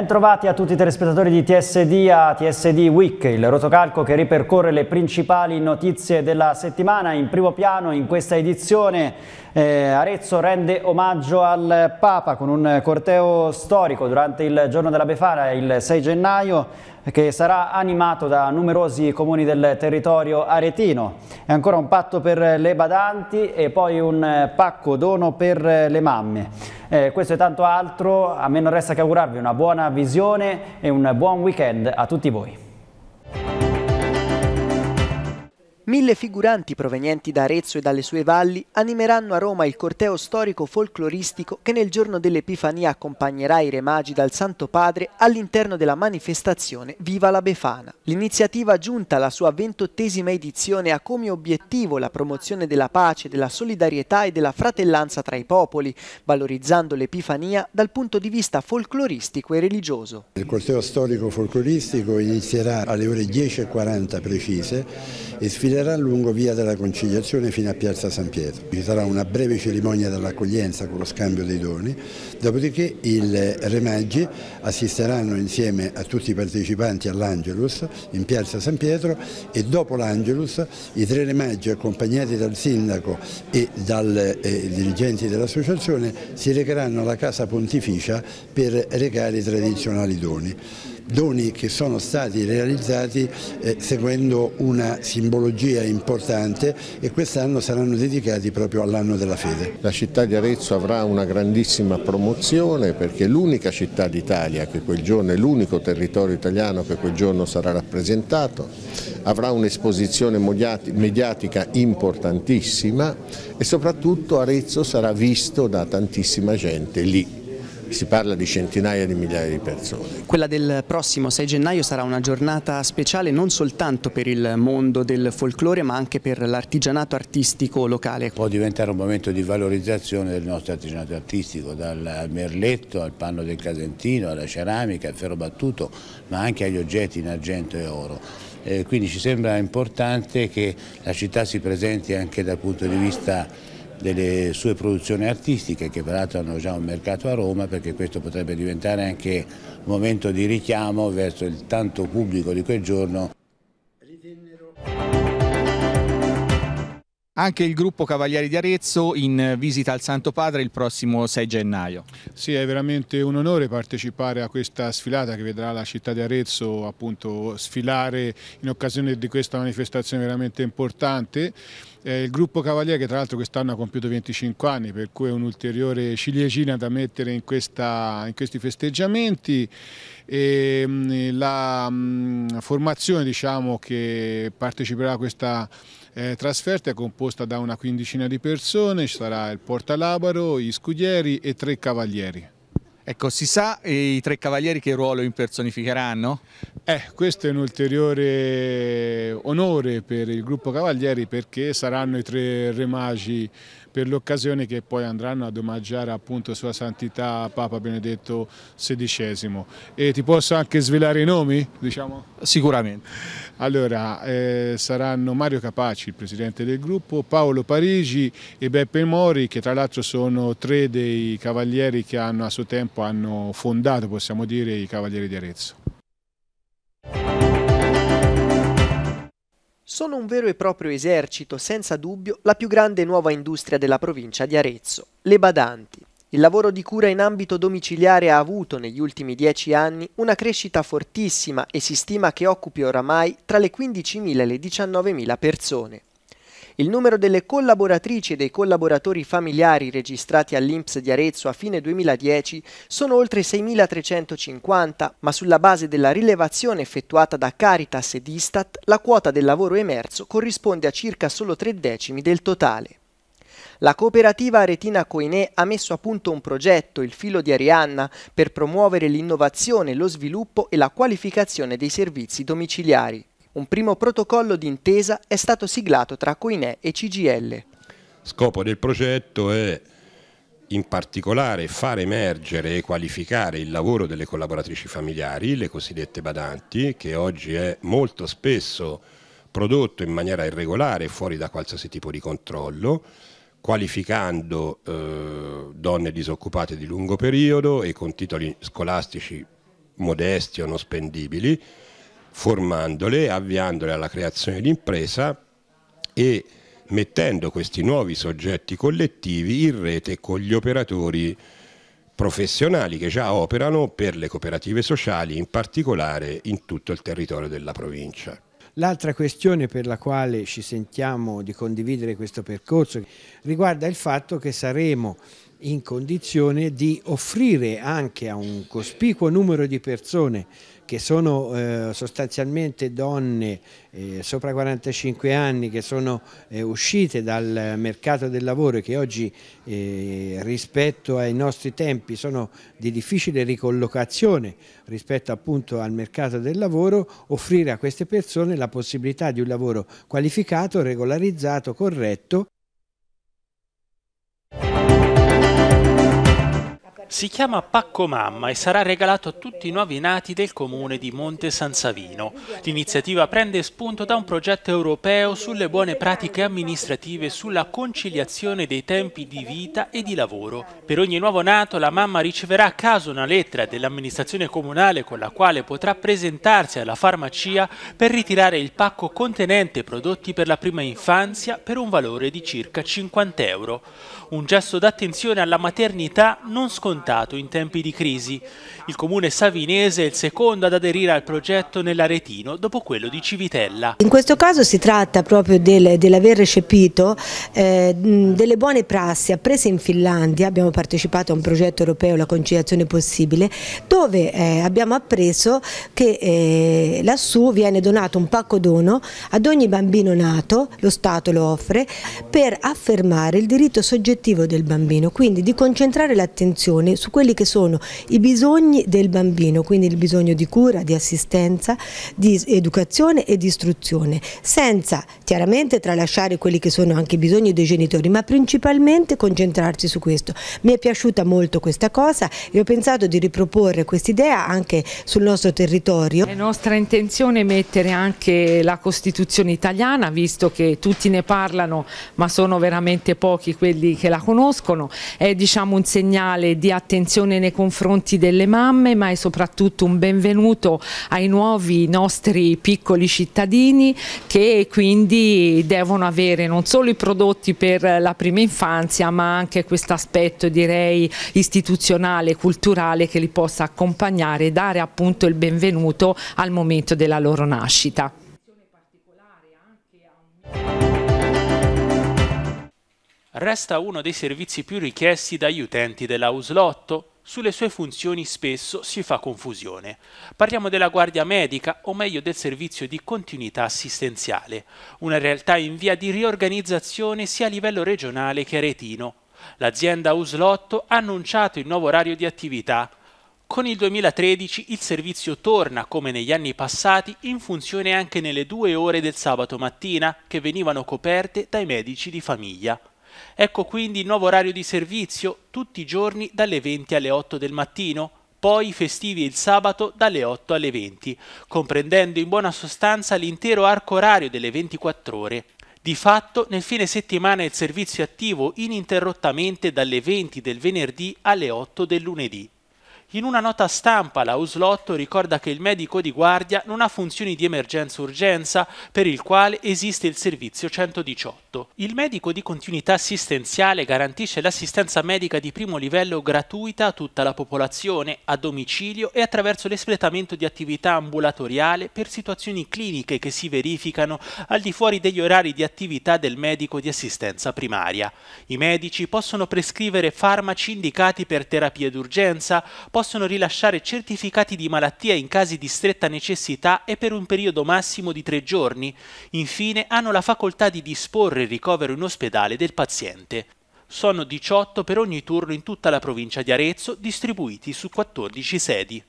Bentrovati a tutti i telespettatori di TSD a TSD Week, il rotocalco che ripercorre le principali notizie della settimana. In primo piano in questa edizione eh, Arezzo rende omaggio al Papa con un corteo storico durante il giorno della Befana il 6 gennaio che sarà animato da numerosi comuni del territorio aretino. E ancora un patto per le badanti e poi un pacco dono per le mamme. Eh, questo e tanto altro, a me non resta che augurarvi una buona visione e un buon weekend a tutti voi. Mille figuranti provenienti da Arezzo e dalle sue valli animeranno a Roma il corteo storico folcloristico che nel giorno dell'Epifania accompagnerà i Re Magi dal Santo Padre all'interno della manifestazione Viva la Befana. L'iniziativa giunta alla sua ventottesima edizione ha come obiettivo la promozione della pace, della solidarietà e della fratellanza tra i popoli, valorizzando l'Epifania dal punto di vista folcloristico e religioso. Il corteo storico folcloristico inizierà alle ore 10.40 precise e sfiderà continuerà lungo via della conciliazione fino a Piazza San Pietro. Ci sarà una breve cerimonia dell'accoglienza con lo scambio dei doni, dopodiché il Re Maggi assisteranno insieme a tutti i partecipanti all'Angelus in Piazza San Pietro e dopo l'Angelus i tre Re Maggi accompagnati dal sindaco e dai eh, dirigenti dell'associazione si recheranno alla Casa Pontificia per recare i tradizionali doni doni che sono stati realizzati eh, seguendo una simbologia importante e quest'anno saranno dedicati proprio all'anno della fede. La città di Arezzo avrà una grandissima promozione perché l'unica città d'Italia che quel giorno è l'unico territorio italiano che quel giorno sarà rappresentato, avrà un'esposizione mediatica importantissima e soprattutto Arezzo sarà visto da tantissima gente lì si parla di centinaia di migliaia di persone. Quella del prossimo 6 gennaio sarà una giornata speciale non soltanto per il mondo del folklore ma anche per l'artigianato artistico locale. Può diventare un momento di valorizzazione del nostro artigianato artistico, dal merletto al panno del casentino, alla ceramica, al ferro battuto, ma anche agli oggetti in argento e oro. Eh, quindi ci sembra importante che la città si presenti anche dal punto di vista delle sue produzioni artistiche che peraltro hanno già un mercato a Roma perché questo potrebbe diventare anche un momento di richiamo verso il tanto pubblico di quel giorno. Anche il gruppo Cavalieri di Arezzo in visita al Santo Padre il prossimo 6 gennaio. Sì, è veramente un onore partecipare a questa sfilata che vedrà la città di Arezzo appunto sfilare in occasione di questa manifestazione veramente importante. Eh, il gruppo Cavalier che tra l'altro quest'anno ha compiuto 25 anni per cui è un'ulteriore ciliegina da mettere in, questa, in questi festeggiamenti. E, ehm, la mh, mm, formazione diciamo, che parteciperà a questa eh, trasferta è composta da una quindicina di persone, ci sarà il portalabaro, gli scudieri e tre cavalieri. Ecco, si sa eh, i tre cavalieri che ruolo impersonificheranno? Eh, questo è un ulteriore onore per il gruppo Cavalieri perché saranno i tre re magi per l'occasione che poi andranno ad omaggiare appunto Sua Santità Papa Benedetto XVI. E ti posso anche svelare i nomi? Diciamo? Sicuramente. Allora, eh, saranno Mario Capaci, il presidente del gruppo, Paolo Parigi e Beppe Mori, che tra l'altro sono tre dei cavalieri che hanno, a suo tempo hanno fondato, possiamo dire, i Cavalieri di Arezzo. sono un vero e proprio esercito, senza dubbio, la più grande nuova industria della provincia di Arezzo, le badanti. Il lavoro di cura in ambito domiciliare ha avuto negli ultimi dieci anni una crescita fortissima e si stima che occupi oramai tra le 15.000 e le 19.000 persone. Il numero delle collaboratrici e dei collaboratori familiari registrati all'INPS di Arezzo a fine 2010 sono oltre 6.350, ma sulla base della rilevazione effettuata da Caritas ed Istat, la quota del lavoro emerso corrisponde a circa solo tre decimi del totale. La cooperativa Aretina Coinè ha messo a punto un progetto, il filo di Arianna, per promuovere l'innovazione, lo sviluppo e la qualificazione dei servizi domiciliari. Un primo protocollo d'intesa è stato siglato tra Coinè e CGL. Scopo del progetto è in particolare far emergere e qualificare il lavoro delle collaboratrici familiari, le cosiddette badanti, che oggi è molto spesso prodotto in maniera irregolare, fuori da qualsiasi tipo di controllo, qualificando eh, donne disoccupate di lungo periodo e con titoli scolastici modesti o non spendibili, formandole, avviandole alla creazione di impresa e mettendo questi nuovi soggetti collettivi in rete con gli operatori professionali che già operano per le cooperative sociali, in particolare in tutto il territorio della provincia. L'altra questione per la quale ci sentiamo di condividere questo percorso riguarda il fatto che saremo in condizione di offrire anche a un cospicuo numero di persone che sono eh, sostanzialmente donne eh, sopra 45 anni che sono eh, uscite dal mercato del lavoro e che oggi eh, rispetto ai nostri tempi sono di difficile ricollocazione rispetto appunto al mercato del lavoro, offrire a queste persone la possibilità di un lavoro qualificato, regolarizzato, corretto Si chiama Pacco Mamma e sarà regalato a tutti i nuovi nati del comune di Monte San Savino. L'iniziativa prende spunto da un progetto europeo sulle buone pratiche amministrative sulla conciliazione dei tempi di vita e di lavoro. Per ogni nuovo nato la mamma riceverà a caso una lettera dell'amministrazione comunale con la quale potrà presentarsi alla farmacia per ritirare il pacco contenente prodotti per la prima infanzia per un valore di circa 50 euro. Un gesto d'attenzione alla maternità non scontato aumentato in tempi di crisi. Il comune savinese è il secondo ad aderire al progetto nell'Aretino dopo quello di Civitella. In questo caso si tratta proprio del, dell'aver recepito eh, delle buone prassi apprese in Finlandia, abbiamo partecipato a un progetto europeo La conciliazione possibile, dove eh, abbiamo appreso che eh, lassù viene donato un pacco dono ad ogni bambino nato, lo Stato lo offre, per affermare il diritto soggettivo del bambino, quindi di concentrare l'attenzione attenzione su quelli che sono i bisogni del bambino, quindi il bisogno di cura, di assistenza, di educazione e di istruzione, senza chiaramente tralasciare quelli che sono anche i bisogni dei genitori, ma principalmente concentrarsi su questo. Mi è piaciuta molto questa cosa e ho pensato di riproporre quest'idea anche sul nostro territorio. È nostra intenzione mettere anche la Costituzione italiana, visto che tutti ne parlano, ma sono veramente pochi quelli che la conoscono, è diciamo un segnale di attenzione attenzione nei confronti delle mamme, ma è soprattutto un benvenuto ai nuovi nostri piccoli cittadini che quindi devono avere non solo i prodotti per la prima infanzia, ma anche questo aspetto direi istituzionale, culturale che li possa accompagnare e dare appunto il benvenuto al momento della loro nascita. resta uno dei servizi più richiesti dagli utenti della Uslotto. Sulle sue funzioni spesso si fa confusione. Parliamo della guardia medica, o meglio del servizio di continuità assistenziale, una realtà in via di riorganizzazione sia a livello regionale che retino. L'azienda Uslotto ha annunciato il nuovo orario di attività, con il 2013 il servizio torna, come negli anni passati, in funzione anche nelle due ore del sabato mattina che venivano coperte dai medici di famiglia. Ecco quindi il nuovo orario di servizio tutti i giorni dalle 20 alle 8 del mattino, poi i festivi il sabato dalle 8 alle 20, comprendendo in buona sostanza l'intero arco orario delle 24 ore. Di fatto, nel fine settimana il servizio è attivo ininterrottamente dalle 20 del venerdì alle 8 del lunedì. In una nota stampa la Uslotto ricorda che il medico di guardia non ha funzioni di emergenza-urgenza per il quale esiste il servizio 118. Il medico di continuità assistenziale garantisce l'assistenza medica di primo livello gratuita a tutta la popolazione, a domicilio e attraverso l'espletamento di attività ambulatoriale per situazioni cliniche che si verificano al di fuori degli orari di attività del medico di assistenza primaria. I medici possono prescrivere farmaci indicati per terapie d'urgenza, possono rilasciare certificati di malattia in casi di stretta necessità e per un periodo massimo di tre giorni. Infine hanno la facoltà di disporre il ricovero in ospedale del paziente. Sono 18 per ogni turno in tutta la provincia di Arezzo, distribuiti su 14 sedi.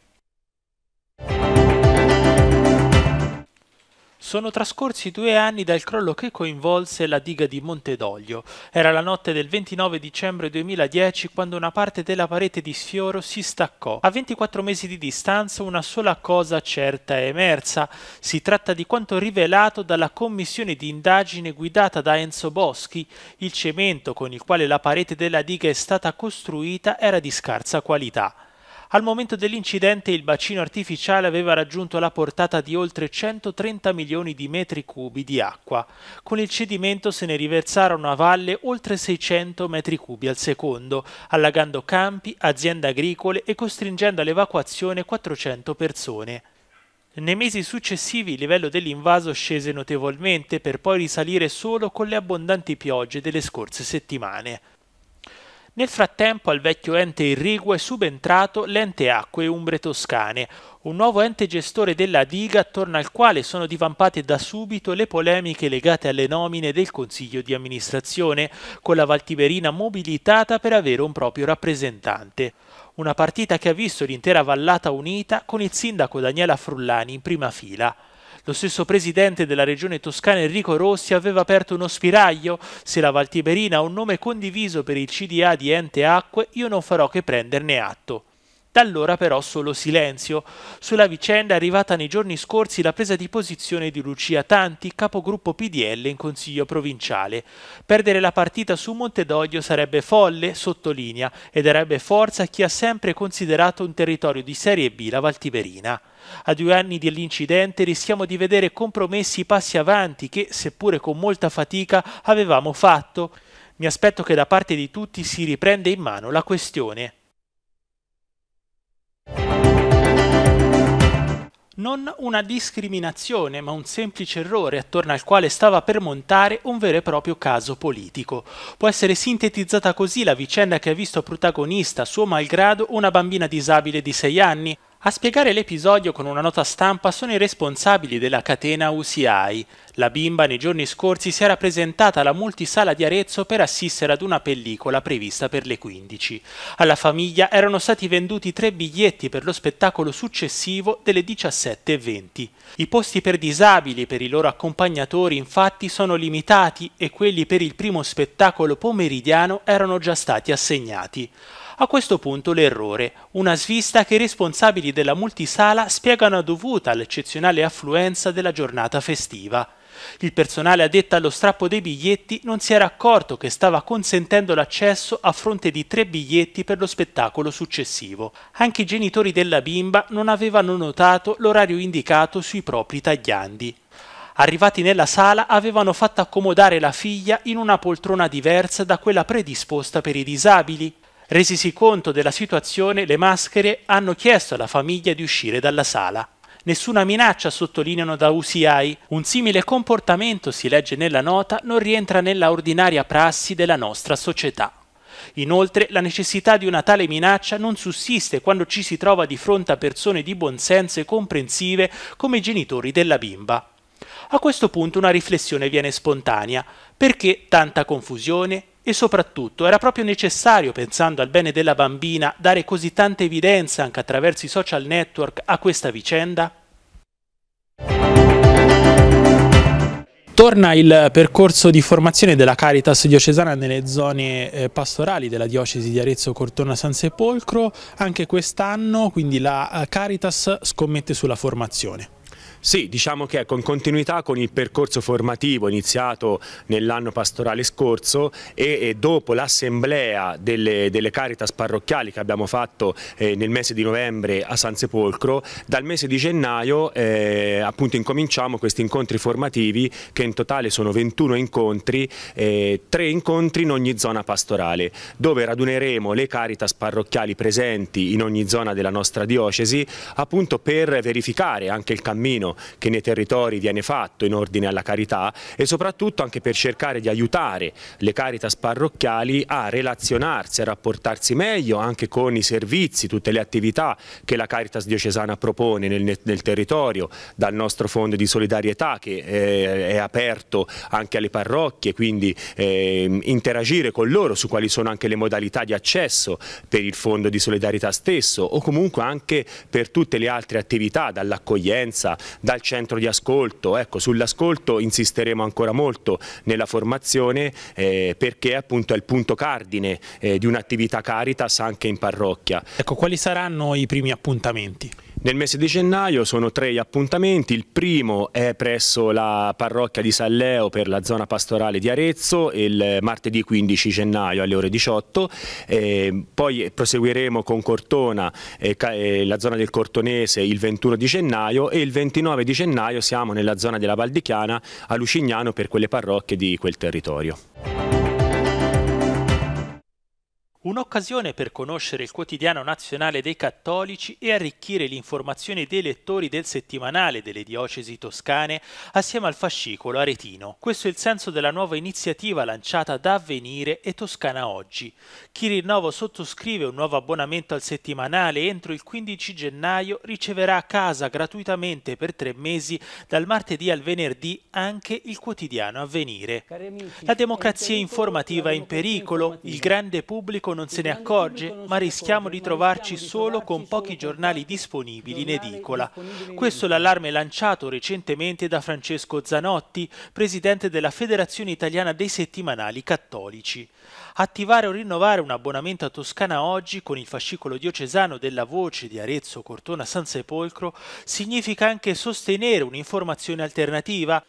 Sono trascorsi due anni dal crollo che coinvolse la diga di Montedoglio. Era la notte del 29 dicembre 2010 quando una parte della parete di sfioro si staccò. A 24 mesi di distanza una sola cosa certa è emersa. Si tratta di quanto rivelato dalla commissione di indagine guidata da Enzo Boschi. Il cemento con il quale la parete della diga è stata costruita era di scarsa qualità. Al momento dell'incidente il bacino artificiale aveva raggiunto la portata di oltre 130 milioni di metri cubi di acqua. Con il cedimento se ne riversarono a valle oltre 600 metri cubi al secondo, allagando campi, aziende agricole e costringendo all'evacuazione 400 persone. Nei mesi successivi il livello dell'invaso scese notevolmente per poi risalire solo con le abbondanti piogge delle scorse settimane. Nel frattempo al vecchio ente irriguo è subentrato l'ente acque Umbre Toscane, un nuovo ente gestore della diga attorno al quale sono divampate da subito le polemiche legate alle nomine del Consiglio di amministrazione, con la Valtiberina mobilitata per avere un proprio rappresentante. Una partita che ha visto l'intera vallata unita con il sindaco Daniela Frullani in prima fila. Lo stesso presidente della regione toscana Enrico Rossi aveva aperto uno spiraglio. Se la Valtiberina ha un nome condiviso per il CDA di Ente Acque, io non farò che prenderne atto. Da allora però solo silenzio. Sulla vicenda è arrivata nei giorni scorsi la presa di posizione di Lucia Tanti, capogruppo PDL in Consiglio provinciale. Perdere la partita su Montedoglio sarebbe folle, sottolinea, e darebbe forza a chi ha sempre considerato un territorio di serie B la Valtiberina. A due anni dell'incidente rischiamo di vedere compromessi i passi avanti che, seppure con molta fatica, avevamo fatto. Mi aspetto che da parte di tutti si riprenda in mano la questione. Non una discriminazione, ma un semplice errore attorno al quale stava per montare un vero e proprio caso politico. Può essere sintetizzata così la vicenda che ha visto protagonista, suo malgrado, una bambina disabile di 6 anni, a spiegare l'episodio con una nota stampa sono i responsabili della catena UCI. La bimba nei giorni scorsi si era presentata alla multisala di Arezzo per assistere ad una pellicola prevista per le 15. Alla famiglia erano stati venduti tre biglietti per lo spettacolo successivo delle 17.20. I posti per disabili per i loro accompagnatori infatti sono limitati e quelli per il primo spettacolo pomeridiano erano già stati assegnati. A questo punto l'errore, una svista che i responsabili della multisala spiegano dovuta all'eccezionale affluenza della giornata festiva. Il personale addetto allo strappo dei biglietti non si era accorto che stava consentendo l'accesso a fronte di tre biglietti per lo spettacolo successivo. Anche i genitori della bimba non avevano notato l'orario indicato sui propri tagliandi. Arrivati nella sala avevano fatto accomodare la figlia in una poltrona diversa da quella predisposta per i disabili, Resisi conto della situazione, le maschere hanno chiesto alla famiglia di uscire dalla sala. Nessuna minaccia sottolineano da UCI. Un simile comportamento, si legge nella nota, non rientra nella ordinaria prassi della nostra società. Inoltre, la necessità di una tale minaccia non sussiste quando ci si trova di fronte a persone di buonsenso e comprensive come i genitori della bimba. A questo punto una riflessione viene spontanea. Perché tanta confusione, e soprattutto era proprio necessario, pensando al bene della bambina, dare così tanta evidenza anche attraverso i social network a questa vicenda? Torna il percorso di formazione della Caritas diocesana nelle zone eh, pastorali della diocesi di Arezzo Cortona San Sepolcro, anche quest'anno quindi la eh, Caritas scommette sulla formazione. Sì, diciamo che ecco, in continuità con il percorso formativo iniziato nell'anno pastorale scorso e, e dopo l'assemblea delle, delle, Caritas parrocchiali che abbiamo fatto eh, nel mese di novembre a San Sepolcro, dal mese di gennaio eh, appunto incominciamo questi incontri formativi che in totale sono 21 incontri, eh, 3 incontri in ogni zona pastorale, dove raduneremo le Caritas parrocchiali presenti in ogni zona della nostra diocesi appunto per verificare anche il cammino che nei territori viene fatto in ordine alla carità e soprattutto anche per cercare di aiutare le caritas parrocchiali a relazionarsi, a rapportarsi meglio anche con i servizi, tutte le attività che la Caritas diocesana propone nel, nel territorio, dal nostro fondo di solidarietà che eh, è aperto anche alle parrocchie, quindi eh, interagire con loro su quali sono anche le modalità di accesso per il fondo di solidarietà stesso o comunque anche per tutte le altre attività, dall'accoglienza, dal centro di ascolto. Ecco, sull'ascolto insisteremo ancora molto nella formazione eh, perché appunto è il punto cardine eh, di un'attività Caritas anche in parrocchia. Ecco, quali saranno i primi appuntamenti? Nel mese di gennaio sono tre gli appuntamenti, il primo è presso la parrocchia di San Leo per la zona pastorale di Arezzo il martedì 15 gennaio alle ore 18, eh, poi proseguiremo con Cortona, eh, eh, la zona del Cortonese il 21 di gennaio e il 29 di gennaio siamo nella zona della Valdichiana a Lucignano per quelle parrocchie di quel territorio. Un'occasione per conoscere il quotidiano nazionale dei cattolici e arricchire l'informazione dei lettori del settimanale delle diocesi toscane assieme al fascicolo aretino. Questo è il senso della nuova iniziativa lanciata da Avvenire e Toscana Oggi. Chi rinnovo sottoscrive un nuovo abbonamento al settimanale entro il 15 gennaio riceverà a casa gratuitamente per tre mesi dal martedì al venerdì anche il quotidiano Avvenire. La democrazia informativa è in pericolo, il grande pubblico pubblico non se ne accorge, ma rischiamo di trovarci solo con pochi giornali disponibili in edicola. Questo è l'allarme lanciato recentemente da Francesco Zanotti, presidente della Federazione Italiana dei Settimanali Cattolici. Attivare o rinnovare un abbonamento a Toscana oggi con il fascicolo diocesano della Voce di Arezzo Cortona San Sepolcro significa anche sostenere un'informazione alternativa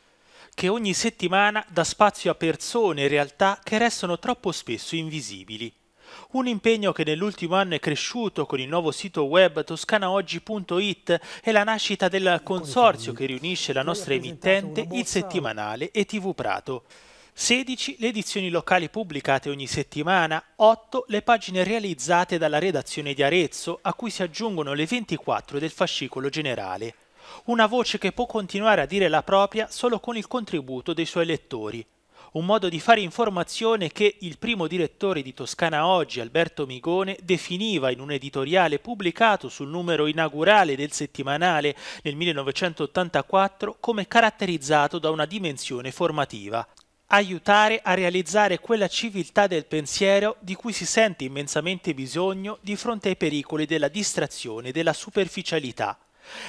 che ogni settimana dà spazio a persone e realtà che restano troppo spesso invisibili. Un impegno che nell'ultimo anno è cresciuto con il nuovo sito web toscanaoggi.it e la nascita del ecco, consorzio che riunisce la nostra emittente, il settimanale e TV Prato. 16 le edizioni locali pubblicate ogni settimana, 8 le pagine realizzate dalla redazione di Arezzo, a cui si aggiungono le 24 del fascicolo generale. Una voce che può continuare a dire la propria solo con il contributo dei suoi lettori un modo di fare informazione che il primo direttore di Toscana Oggi, Alberto Migone, definiva in un editoriale pubblicato sul numero inaugurale del settimanale nel 1984 come caratterizzato da una dimensione formativa aiutare a realizzare quella civiltà del pensiero di cui si sente immensamente bisogno di fronte ai pericoli della distrazione e della superficialità.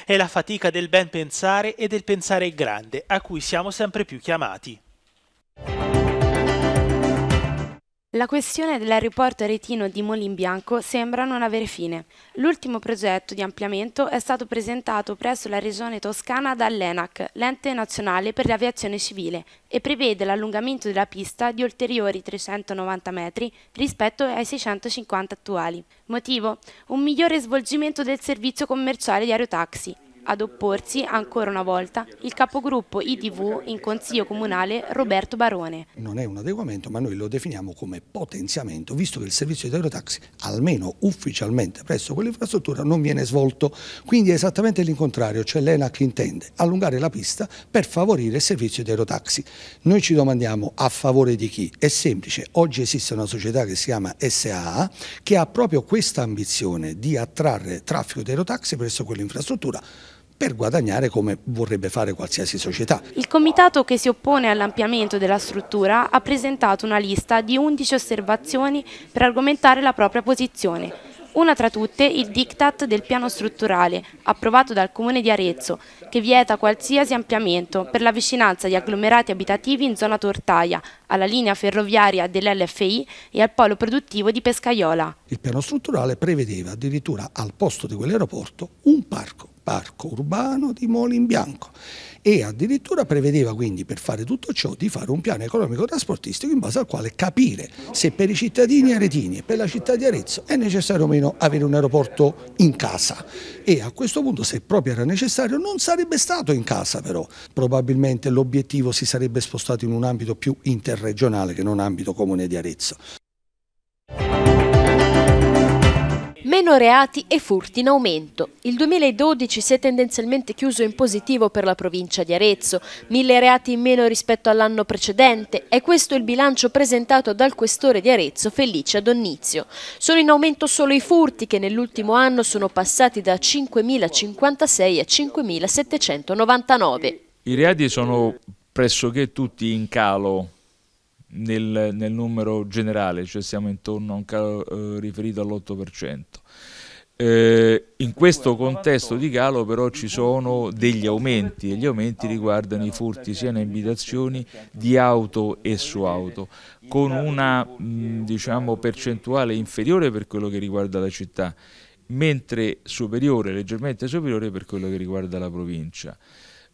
È la fatica del ben pensare e del pensare grande a cui siamo sempre più chiamati. La questione dell'aeroporto retino di Molimbianco sembra non avere fine. L'ultimo progetto di ampliamento è stato presentato presso la regione toscana dall'ENAC, l'ente nazionale per l'aviazione civile, e prevede l'allungamento della pista di ulteriori 390 metri rispetto ai 650 attuali. Motivo? Un migliore svolgimento del servizio commerciale di aerotaxi ad opporsi ancora una volta il capogruppo IDV in Consiglio Comunale Roberto Barone. Non è un adeguamento ma noi lo definiamo come potenziamento visto che il servizio di aerotaxi almeno ufficialmente presso quell'infrastruttura non viene svolto quindi è esattamente l'incontrario cioè l'ENAC intende allungare la pista per favorire il servizio di aerotaxi. Noi ci domandiamo a favore di chi? È semplice, oggi esiste una società che si chiama SAA che ha proprio questa ambizione di attrarre traffico di aerotaxi presso quell'infrastruttura per guadagnare come vorrebbe fare qualsiasi società. Il comitato che si oppone all'ampliamento della struttura ha presentato una lista di 11 osservazioni per argomentare la propria posizione. Una tra tutte il diktat del piano strutturale, approvato dal Comune di Arezzo, che vieta qualsiasi ampliamento per la vicinanza di agglomerati abitativi in zona Tortaia, alla linea ferroviaria dell'LFI e al polo produttivo di Pescaiola. Il piano strutturale prevedeva addirittura al posto di quell'aeroporto un parco parco urbano di Molinbianco e addirittura prevedeva quindi per fare tutto ciò di fare un piano economico trasportistico in base al quale capire se per i cittadini aretini e per la città di Arezzo è necessario o meno avere un aeroporto in casa e a questo punto se proprio era necessario non sarebbe stato in casa però probabilmente l'obiettivo si sarebbe spostato in un ambito più interregionale che non ambito comune di Arezzo. Meno reati e furti in aumento. Il 2012 si è tendenzialmente chiuso in positivo per la provincia di Arezzo, mille reati in meno rispetto all'anno precedente. È questo il bilancio presentato dal questore di Arezzo, Felice Donnizio. Sono in aumento solo i furti che nell'ultimo anno sono passati da 5.056 a 5.799. I reati sono pressoché tutti in calo nel, nel, numero generale, cioè siamo intorno a un calo eh, riferito all'8%. Eh, in questo contesto di calo però ci sono degli aumenti e gli aumenti riguardano i furti sia in abitazioni di auto e su auto con una mh, mm, diciamo, percentuale inferiore per quello che riguarda la città mentre superiore, leggermente superiore per quello che riguarda la provincia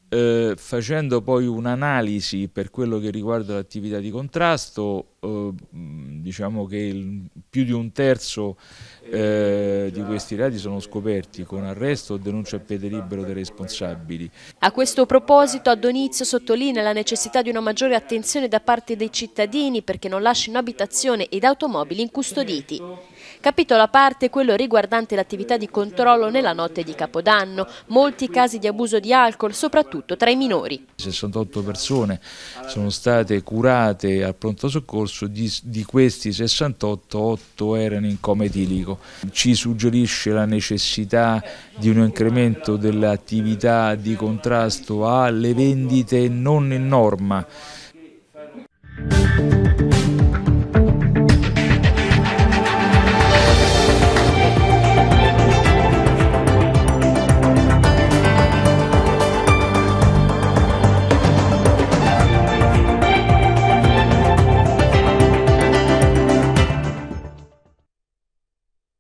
eh, facendo poi un'analisi per quello che riguarda l'attività di contrasto, eh, diciamo che il, più di un terzo eh, di questi reati sono scoperti con arresto o denuncia a piede libero dei responsabili. A questo proposito Adonizio sottolinea la necessità di una maggiore attenzione da parte dei cittadini perché non lasciano abitazione ed automobili incustoditi. Capitolo a parte quello riguardante l'attività di controllo nella notte di Capodanno, molti casi di abuso di alcol, soprattutto tra i minori. 68 persone sono state curate al pronto soccorso, di, di questi 68 8 erano in coma etilico. Ci suggerisce la necessità di un incremento dell'attività di contrasto alle vendite non in norma.